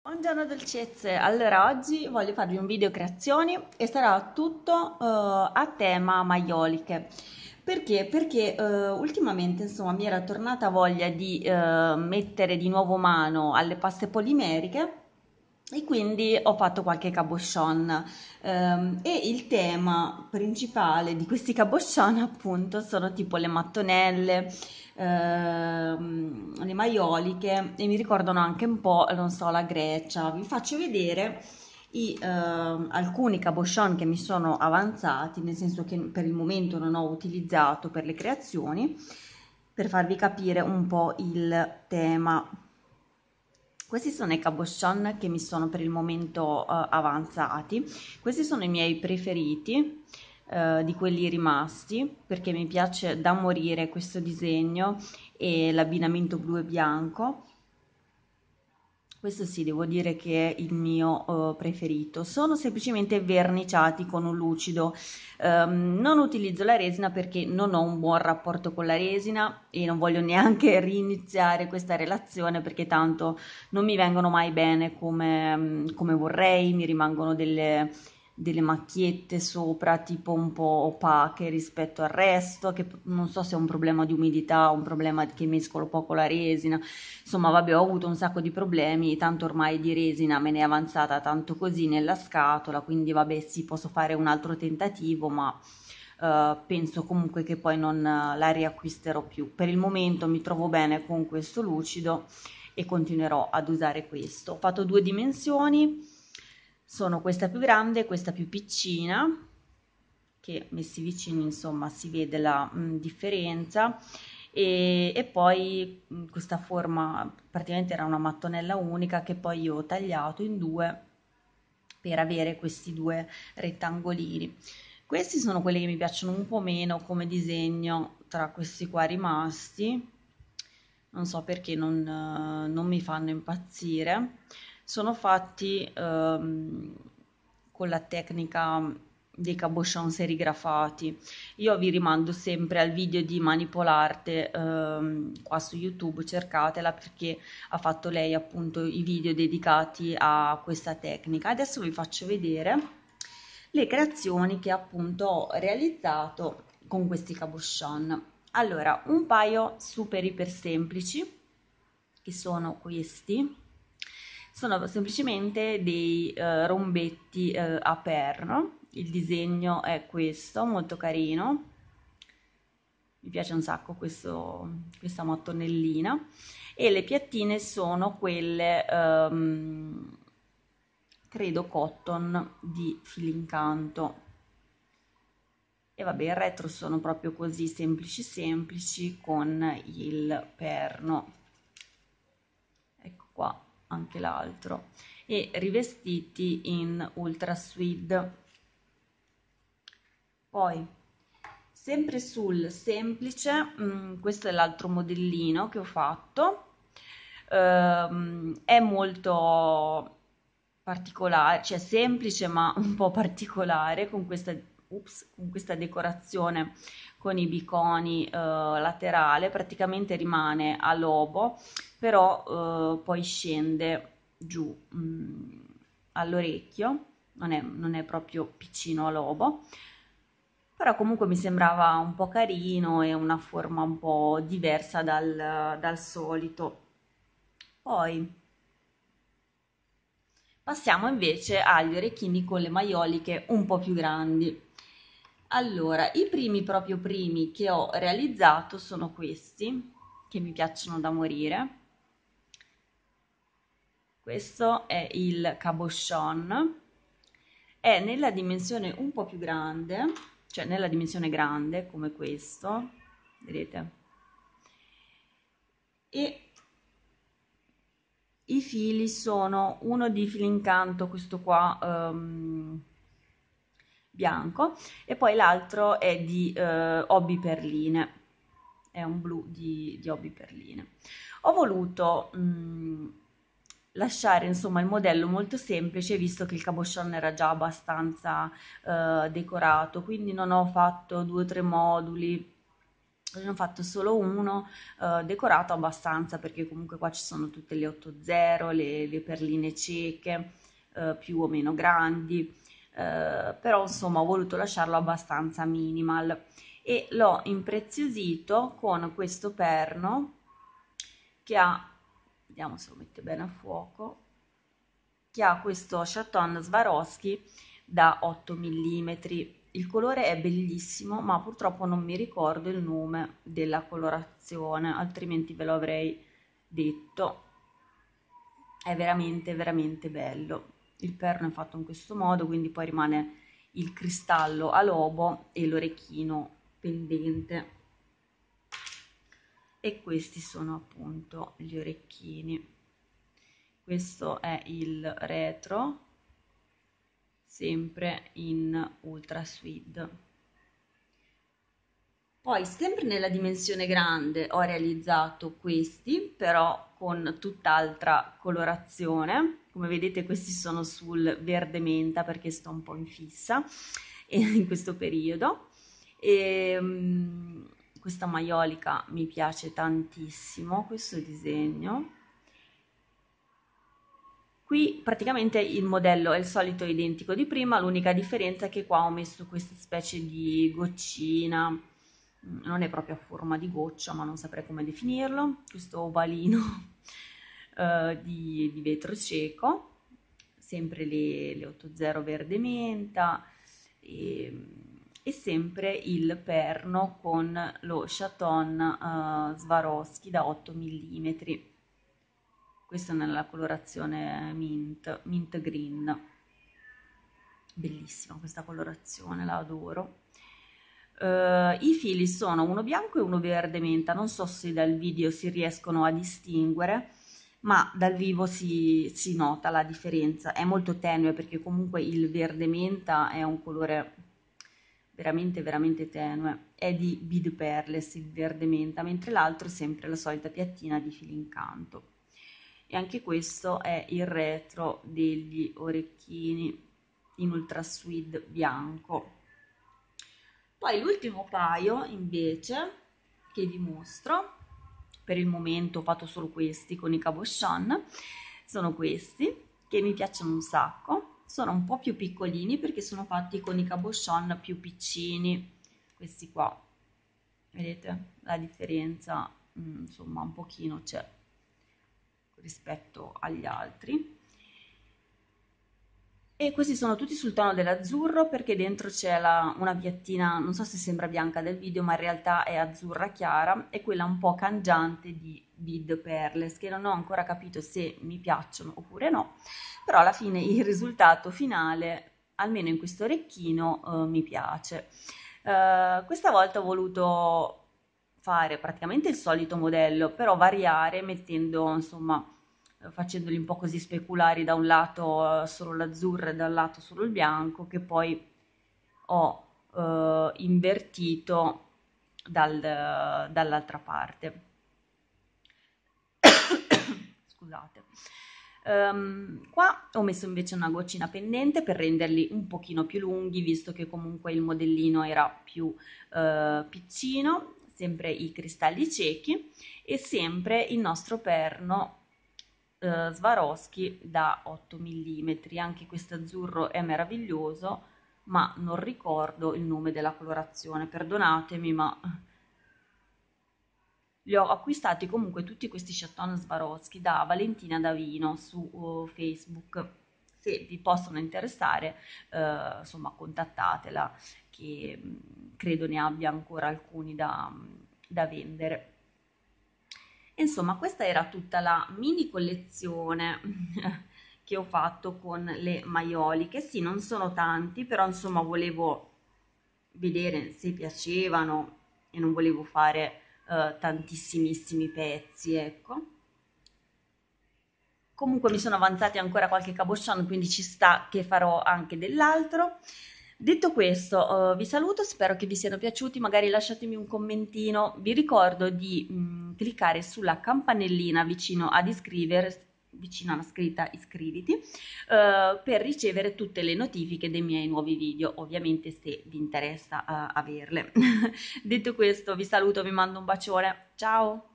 Buongiorno dolcezze, allora oggi voglio farvi un video creazioni e sarà tutto uh, a tema maioliche. Perché? Perché uh, ultimamente insomma mi era tornata voglia di uh, mettere di nuovo mano alle paste polimeriche e quindi ho fatto qualche cabochon ehm, e il tema principale di questi cabochon appunto sono tipo le mattonelle, ehm, le maioliche e mi ricordano anche un po', non so, la Grecia. Vi faccio vedere i, ehm, alcuni cabochon che mi sono avanzati, nel senso che per il momento non ho utilizzato per le creazioni, per farvi capire un po' il tema questi sono i cabochon che mi sono per il momento uh, avanzati, questi sono i miei preferiti uh, di quelli rimasti perché mi piace da morire questo disegno e l'abbinamento blu e bianco questo sì, devo dire che è il mio eh, preferito. Sono semplicemente verniciati con un lucido. Um, non utilizzo la resina perché non ho un buon rapporto con la resina e non voglio neanche riniziare questa relazione perché tanto non mi vengono mai bene come, mm, come vorrei, mi rimangono delle delle macchiette sopra tipo un po' opache rispetto al resto, che non so se è un problema di umidità, un problema che mescolo poco la resina, insomma vabbè ho avuto un sacco di problemi, tanto ormai di resina me ne è avanzata tanto così nella scatola, quindi vabbè sì posso fare un altro tentativo, ma Uh, penso comunque che poi non eh, la riacquisterò più. Per il momento mi trovo bene con questo lucido e continuerò ad usare questo. Ho fatto due dimensioni sono questa più grande e questa più piccina che messi vicini insomma si vede la mh, mm, differenza e, e poi mh, mm, questa forma praticamente era una mattonella unica che poi io ho tagliato in due per avere questi due rettangolini questi sono quelli che mi piacciono un po' meno come disegno tra questi qua rimasti non so perché non, eh, non mi fanno impazzire sono fatti ehm, con la tecnica dei cabochon serigrafati. Io vi rimando sempre al video di Manipolarte ehm, qua su YouTube, cercatela perché ha fatto lei appunto i video dedicati a questa tecnica. Adesso vi faccio vedere le creazioni che appunto ho realizzato con questi cabochon. Allora, un paio super iper semplici che sono questi sono semplicemente dei eh, rombetti eh, a perno, il disegno è questo, molto carino, mi piace un sacco questo, questa mattonellina, e le piattine sono quelle, ehm, credo, cotton di Filincanto. E vabbè, il retro sono proprio così semplici semplici con il perno. Ecco qua anche l'altro, e rivestiti in ultra suede. Poi, sempre sul semplice, mh, mm, questo è l'altro modellino che ho fatto, ehm, è molto particolare, cioè semplice ma un po' particolare con questa, ups, con questa decorazione con i biconi eh, laterale, praticamente rimane a lobo, però eh, poi scende giù mh, mm, all'orecchio, non è, non è proprio piccino a lobo però comunque mi sembrava un po' carino e una forma un po' diversa dal, dal solito. Poi passiamo invece agli orecchini con le maioliche un po' più grandi. Allora, i primi proprio primi che ho realizzato sono questi, che mi piacciono da morire. Questo è il cabochon, è nella dimensione un po' più grande, cioè nella dimensione grande come questo, vedete? E i fili sono uno di fili incanto, questo qua um, bianco e poi l'altro è di eh, Hobby Perline, è un blu di, di Hobby Perline. Ho voluto mh, mm, lasciare insomma il modello molto semplice visto che il cabochon era già abbastanza eh, decorato, quindi non ho fatto due o tre moduli ne ho fatto solo uno eh, decorato abbastanza perché comunque qua ci sono tutte le 8-0, le, le perline cieche eh, più o meno grandi eh, però insomma ho voluto lasciarlo abbastanza minimal e l'ho impreziosito con questo perno che ha, vediamo se lo metto bene a fuoco, che ha questo Chaton Swarovski da 8 mm. Il colore è bellissimo, ma purtroppo non mi ricordo il nome della colorazione, altrimenti ve lo avrei detto. È veramente, veramente bello il perno è fatto in questo modo, quindi poi rimane il cristallo a lobo e l'orecchino pendente. E questi sono appunto gli orecchini. Questo è il retro, sempre in ultra suede. Poi sempre nella dimensione grande ho realizzato questi, però con tutt'altra colorazione come vedete questi sono sul verde menta perché sto un po' in fissa eh, in questo periodo e, ehm, questa maiolica mi piace tantissimo questo disegno qui praticamente il modello è il solito identico di prima l'unica differenza è che qua ho messo questa specie di goccina mm, non è proprio a forma di goccia ma non saprei come definirlo questo ovalino Eh, di, di, vetro cieco, sempre le, le 80 verde menta e, ehm, e, sempre il perno con lo chaton eh, Swarovski da 8 mm. Questo nella colorazione mint, mint green. Bellissima questa colorazione, la adoro. Uh, I fili sono uno bianco e uno verde menta, non so se dal video si riescono a distinguere, ma dal vivo si, si nota la differenza, è molto tenue perché comunque il verde menta è un colore veramente veramente tenue, è di bead Perles il verde menta, mentre l'altro è sempre la solita piattina di Filincanto. E anche questo è il retro degli orecchini in ultra suede bianco. Poi l'ultimo paio invece che vi mostro per il momento ho fatto solo questi con i cabochon, sono questi che mi piacciono un sacco, sono un po' più piccolini perché sono fatti con i cabochon più piccini, questi qua, vedete la differenza mm, insomma un pochino c'è rispetto agli altri e questi sono tutti sul tono dell'azzurro perché dentro c'è la, una piattina, non so se sembra bianca del video, ma in realtà è azzurra chiara e quella un po' cangiante di bead perles che non ho ancora capito se mi piacciono oppure no, però alla fine il risultato finale, almeno in questo orecchino, eh, mi piace. Eh, questa volta ho voluto fare praticamente il solito modello, però variare mettendo insomma facendoli un po' così speculari da un lato eh, solo l'azzurro e dall'altro solo il bianco che poi ho eh, invertito dal, eh, dall'altra parte scusate um, qua ho messo invece una goccina pendente per renderli un pochino più lunghi visto che comunque il modellino era più eh, piccino sempre i cristalli ciechi e sempre il nostro perno eh, Swarovski da 8 mm, anche questo azzurro è meraviglioso, ma non ricordo il nome della colorazione, perdonatemi, ma li ho acquistati comunque tutti questi chaton Swarovski da Valentina Davino su uh, Facebook. Se vi possono interessare, uh, insomma, contattatela, che mh, mm, credo ne abbia ancora alcuni da, da vendere. Insomma, questa era tutta la mini collezione che ho fatto con le maioliche. che sì, non sono tanti, però insomma volevo vedere se piacevano e non volevo fare eh, tantissimi pezzi, ecco. Comunque mi sono avanzati ancora qualche cabochon, quindi ci sta che farò anche dell'altro. Detto questo, uh, vi saluto, spero che vi siano piaciuti, magari lasciatemi un commentino, vi ricordo di mh, mm, cliccare sulla campanellina vicino ad iscriversi vicino alla scritta iscriviti uh, per ricevere tutte le notifiche dei miei nuovi video ovviamente se vi interessa uh, averle detto questo vi saluto vi mando un bacione ciao